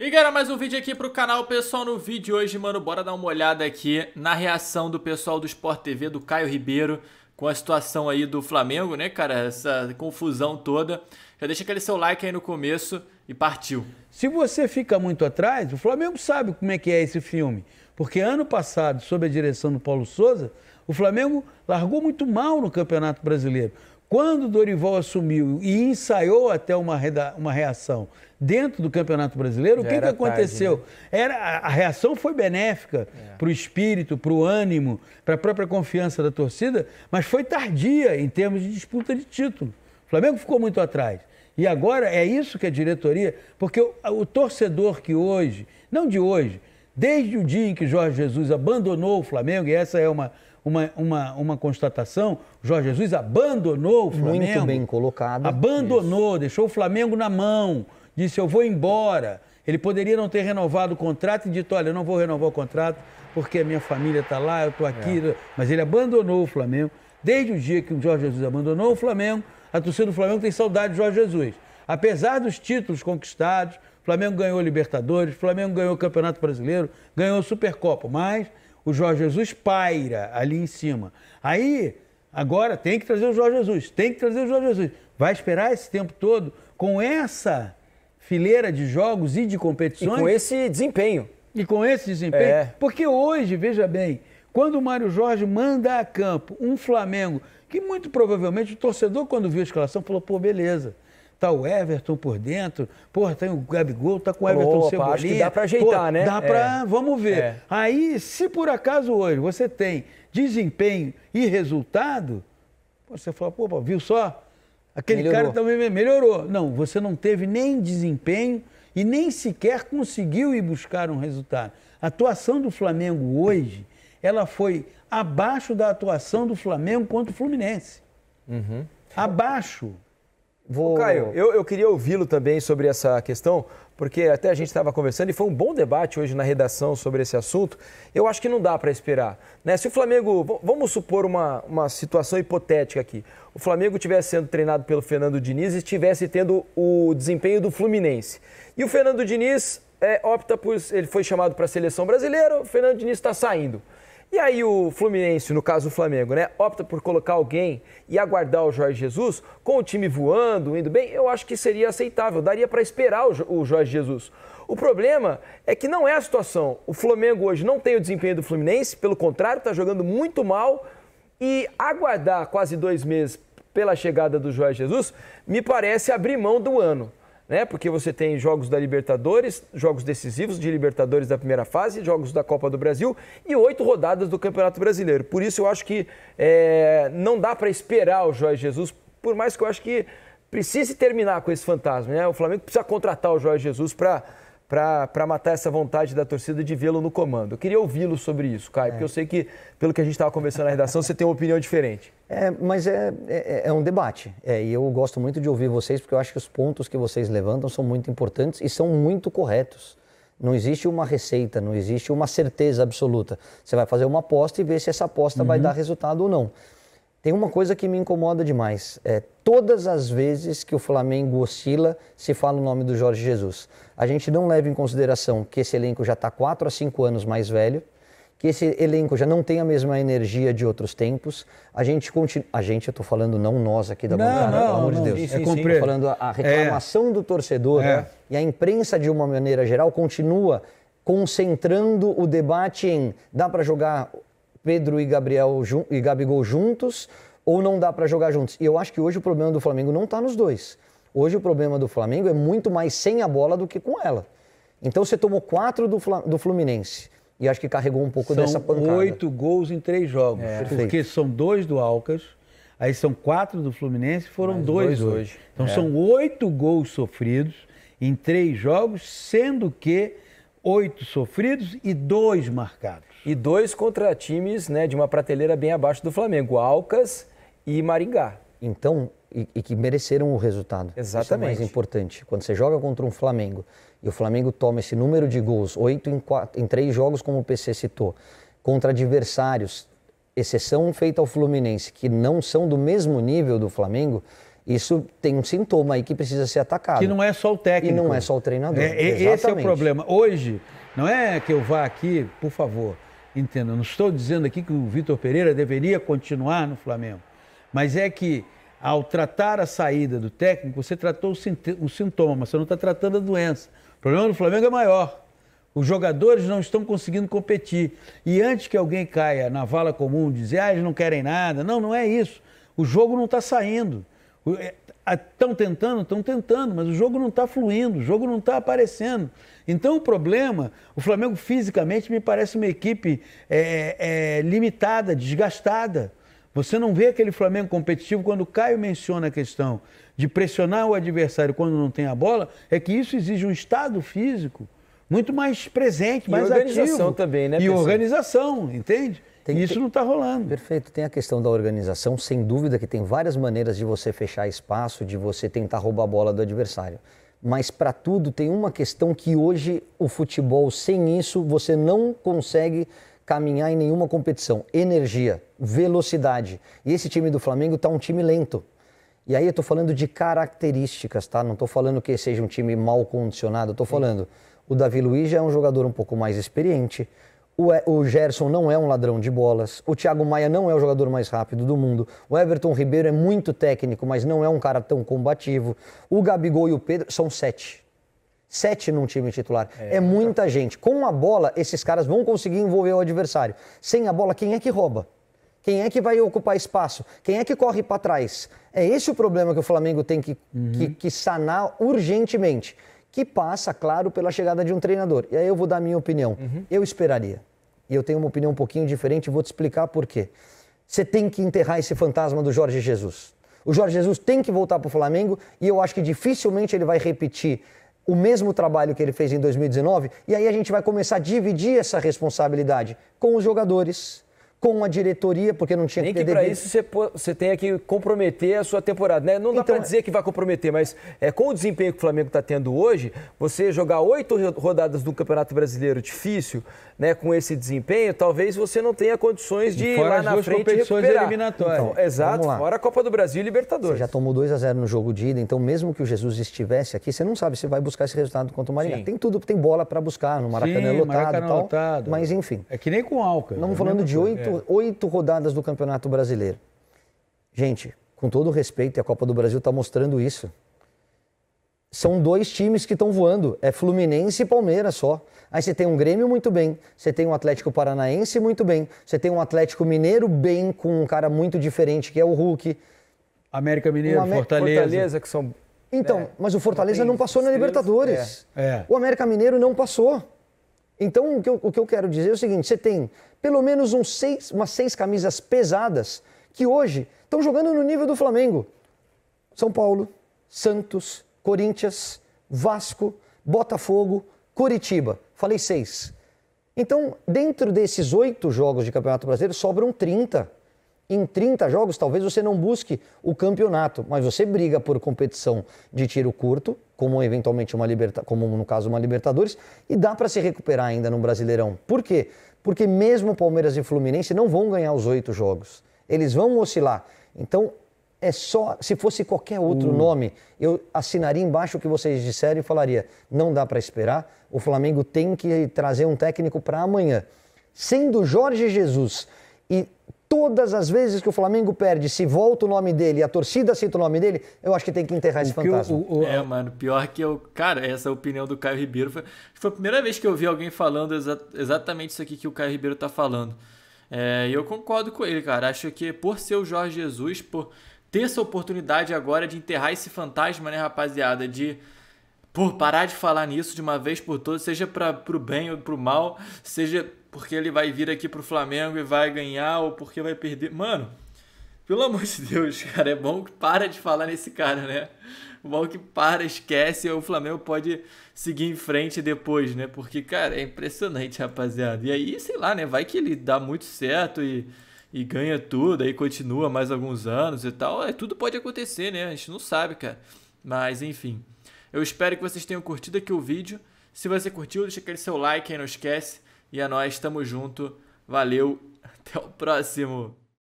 E galera, mais um vídeo aqui pro canal, pessoal, no vídeo de hoje, mano, bora dar uma olhada aqui na reação do pessoal do Sport TV, do Caio Ribeiro, com a situação aí do Flamengo, né, cara, essa confusão toda. Já deixa aquele seu like aí no começo e partiu. Se você fica muito atrás, o Flamengo sabe como é que é esse filme, porque ano passado, sob a direção do Paulo Souza, o Flamengo largou muito mal no Campeonato Brasileiro. Quando Dorival assumiu e ensaiou até uma, uma reação dentro do Campeonato Brasileiro, o que, que aconteceu? Tarde, né? era, a reação foi benéfica é. para o espírito, para o ânimo, para a própria confiança da torcida, mas foi tardia em termos de disputa de título. O Flamengo ficou muito atrás. E agora é isso que a diretoria. Porque o, o torcedor que hoje, não de hoje, desde o dia em que Jorge Jesus abandonou o Flamengo, e essa é uma, uma, uma, uma constatação. Jorge Jesus abandonou o Flamengo. Muito bem colocado. Abandonou, Isso. deixou o Flamengo na mão. Disse, eu vou embora. Ele poderia não ter renovado o contrato e dito, olha, eu não vou renovar o contrato porque a minha família está lá, eu estou aqui. É. Mas ele abandonou o Flamengo. Desde o dia que o Jorge Jesus abandonou o Flamengo, a torcida do Flamengo tem saudade de Jorge Jesus. Apesar dos títulos conquistados, o Flamengo ganhou Libertadores, o Flamengo ganhou o Campeonato Brasileiro, ganhou Supercopa, mas o Jorge Jesus paira ali em cima. Aí, agora tem que trazer o Jorge Jesus, tem que trazer o Jorge Jesus. Vai esperar esse tempo todo com essa fileira de jogos e de competições. E com esse desempenho. E com esse desempenho. É. Porque hoje, veja bem, quando o Mário Jorge manda a campo um Flamengo, que muito provavelmente o torcedor, quando viu a escalação, falou: pô, beleza tá o Everton por dentro, porra, tem o Gabigol, tá com o Everton Opa, Cebolinha. Acho que dá para ajeitar, Pô, né? Dá para, é. vamos ver. É. Aí, se por acaso hoje você tem desempenho e resultado, você fala, pô, viu só? Aquele melhorou. cara também melhorou. Não, você não teve nem desempenho e nem sequer conseguiu ir buscar um resultado. A atuação do Flamengo hoje, ela foi abaixo da atuação do Flamengo contra o Fluminense. Uhum. Abaixo. Vou... Caio, eu, eu queria ouvi-lo também sobre essa questão, porque até a gente estava conversando e foi um bom debate hoje na redação sobre esse assunto. Eu acho que não dá para esperar. Né? Se o Flamengo, vamos supor uma, uma situação hipotética aqui, o Flamengo estivesse sendo treinado pelo Fernando Diniz e estivesse tendo o desempenho do Fluminense. E o Fernando Diniz é, opta por. Ele foi chamado para a seleção brasileira, o Fernando Diniz está saindo. E aí o Fluminense, no caso o Flamengo, né, opta por colocar alguém e aguardar o Jorge Jesus com o time voando, indo bem, eu acho que seria aceitável, daria para esperar o Jorge Jesus. O problema é que não é a situação. O Flamengo hoje não tem o desempenho do Fluminense, pelo contrário, está jogando muito mal e aguardar quase dois meses pela chegada do Jorge Jesus me parece abrir mão do ano né? Porque você tem jogos da Libertadores, jogos decisivos de Libertadores da primeira fase, jogos da Copa do Brasil e oito rodadas do Campeonato Brasileiro. Por isso eu acho que é, não dá para esperar o Jorge Jesus, por mais que eu acho que precise terminar com esse fantasma, né? O Flamengo precisa contratar o Jorge Jesus para para matar essa vontade da torcida de vê-lo no comando. Eu queria ouvi-lo sobre isso, Caio, é. porque eu sei que, pelo que a gente estava conversando na redação, você tem uma opinião diferente. É, mas é, é, é, é um debate. É, e eu gosto muito de ouvir vocês, porque eu acho que os pontos que vocês levantam são muito importantes e são muito corretos. Não existe uma receita, não existe uma certeza absoluta. Você vai fazer uma aposta e ver se essa aposta uhum. vai dar resultado ou não. Tem uma coisa que me incomoda demais. É, todas as vezes que o Flamengo oscila, se fala o nome do Jorge Jesus. A gente não leva em consideração que esse elenco já está 4 a 5 anos mais velho, que esse elenco já não tem a mesma energia de outros tempos. A gente continua. A gente, eu estou falando não nós aqui da não, bancada, não, pelo amor não, de Deus. Sim, é sim, falando a é. reclamação é. do torcedor né? é. né? e a imprensa, de uma maneira geral, continua concentrando o debate em dá para jogar Pedro e Gabriel e Gabigol juntos ou não dá para jogar juntos. E eu acho que hoje o problema do Flamengo não está nos dois. Hoje o problema do Flamengo é muito mais sem a bola do que com ela. Então você tomou quatro do, do Fluminense. E acho que carregou um pouco são dessa pancada. oito gols em três jogos. É, porque perfeito. são dois do Alcas, aí são quatro do Fluminense, foram dois, dois hoje. Então é. são oito gols sofridos em três jogos, sendo que oito sofridos e dois marcados. E dois contra times né, de uma prateleira bem abaixo do Flamengo, Alcas e Maringá. Então, e, e que mereceram o resultado. Exatamente. Isso é mais importante. Quando você joga contra um Flamengo e o Flamengo toma esse número de gols, oito em, em três jogos, como o PC citou, contra adversários, exceção feita ao Fluminense, que não são do mesmo nível do Flamengo, isso tem um sintoma aí que precisa ser atacado. Que não é só o técnico. E não é só o treinador. É, esse é o problema. Hoje, não é que eu vá aqui, por favor, Entendo. não estou dizendo aqui que o Vitor Pereira deveria continuar no Flamengo, mas é que ao tratar a saída do técnico, você tratou o sintoma, mas você não está tratando a doença. O problema do Flamengo é maior. Os jogadores não estão conseguindo competir. E antes que alguém caia na vala comum, dizer, ah, eles não querem nada. Não, não é isso. O jogo não está saindo. Estão é, tentando, estão tentando, mas o jogo não está fluindo, o jogo não está aparecendo. Então o problema, o Flamengo fisicamente me parece uma equipe é, é, limitada, desgastada. Você não vê aquele Flamengo competitivo quando o Caio menciona a questão de pressionar o adversário quando não tem a bola, é que isso exige um estado físico muito mais presente, mais e organização ativo. também, né? E pessoal? organização, entende? Tem, isso tem, não está rolando. Perfeito. Tem a questão da organização, sem dúvida que tem várias maneiras de você fechar espaço, de você tentar roubar a bola do adversário. Mas para tudo tem uma questão que hoje o futebol, sem isso, você não consegue caminhar em nenhuma competição. Energia, velocidade. E esse time do Flamengo está um time lento. E aí eu estou falando de características, tá? Não estou falando que seja um time mal condicionado, estou falando. O Davi Luiz já é um jogador um pouco mais experiente, o, Gerson não é um ladrão de bolas. O Thiago Maia não é o jogador mais rápido do mundo. O Everton Ribeiro é muito técnico, mas não é um cara tão combativo. O Gabigol e o Pedro são sete. Sete num time titular. É, é então. muita tá... gente. Com a bola, esses caras vão conseguir envolver o adversário. Sem a bola, quem é que rouba? Quem é que vai ocupar espaço? Quem é que corre para trás? É esse o problema que o Flamengo tem que, uhum. que, que sanar urgentemente. Que passa, claro, pela chegada de um treinador. E aí eu vou dar a minha opinião. Uhum. Eu esperaria e eu tenho uma opinião um pouquinho diferente, vou te explicar por quê. Você tem que enterrar esse fantasma do Jorge Jesus. O Jorge Jesus tem que voltar para o Flamengo e eu acho que dificilmente ele vai repetir o mesmo trabalho que ele fez em 2019. E aí a gente vai começar a dividir essa responsabilidade com os jogadores, com a diretoria, porque não tinha Nem que ter que para isso você, você tenha que comprometer a sua temporada. Né? Não dá então, para é dizer que vai comprometer, mas é, com o desempenho que o Flamengo está tendo hoje, você jogar oito rodadas do Campeonato Brasileiro difícil, né, com esse desempenho, talvez você não tenha condições de ir lá na frente competições eliminatórias. Então, exato, fora a Copa do Brasil e Libertadores. Você já tomou 2 a 0 no jogo de ida, então mesmo que o Jesus estivesse aqui, você não sabe se vai buscar esse resultado contra o Maringá. Tem tudo, tem bola para buscar, no Maracanã Sim, é lotado Maracanã e tal. Lotado. Mas enfim. É que nem com o Alca. Não é falando de oito é oito, é. oito rodadas do Campeonato Brasileiro. Gente, com todo respeito, e a Copa do Brasil está mostrando isso. São dois times que estão voando. É Fluminense e Palmeiras só. Aí você tem um Grêmio muito bem, você tem um Atlético Paranaense muito bem, você tem um Atlético Mineiro bem com um cara muito diferente que é o Hulk. América Mineiro, Fortaleza. Fortaleza que são. Então, é, mas o Fortaleza não, não passou na Libertadores. É, é. O América Mineiro não passou. Então, o que, eu, o que eu quero dizer é o seguinte: você tem pelo menos seis, umas seis camisas pesadas que hoje estão jogando no nível do Flamengo. São Paulo, Santos, Corinthians, Vasco, Botafogo, Curitiba. Falei seis. Então, dentro desses oito jogos de Campeonato Brasileiro, sobram 30 em 30 jogos, talvez você não busque o campeonato, mas você briga por competição de tiro curto, como eventualmente uma liberta, como no caso uma Libertadores, e dá para se recuperar ainda no Brasileirão. Por quê? Porque mesmo Palmeiras e Fluminense não vão ganhar os oito jogos. Eles vão oscilar. Então, é só. Se fosse qualquer outro hum. nome, eu assinaria embaixo o que vocês disseram e falaria: não dá para esperar. O Flamengo tem que trazer um técnico para amanhã. Sendo Jorge Jesus e todas as vezes que o Flamengo perde, se volta o nome dele, a torcida cita o nome dele, eu acho que tem que enterrar esse o fantasma. O, o, é, mano, pior que eu. Cara, essa opinião do Caio Ribeiro foi, foi a primeira vez que eu vi alguém falando exa exatamente isso aqui que o Caio Ribeiro tá falando. É, e é, eu concordo com ele, cara. Acho que por ser o Jorge Jesus, por ter essa oportunidade agora de enterrar esse fantasma, né, rapaziada, de por parar de falar nisso de uma vez por todas, seja para o bem ou para o mal, seja porque ele vai vir aqui para o Flamengo e vai ganhar ou porque vai perder. Mano, pelo amor de Deus, cara, é bom que para de falar nesse cara, né? O bom que para, esquece, e o Flamengo pode seguir em frente depois, né? Porque, cara, é impressionante, rapaziada. E aí, sei lá, né? Vai que ele dá muito certo e, e ganha tudo, aí continua mais alguns anos e tal. É, tudo pode acontecer, né? A gente não sabe, cara. Mas, enfim. Eu espero que vocês tenham curtido aqui o vídeo. Se você curtiu, deixa aquele seu like aí, não esquece. E a é nós, tamo junto. Valeu, até o próximo!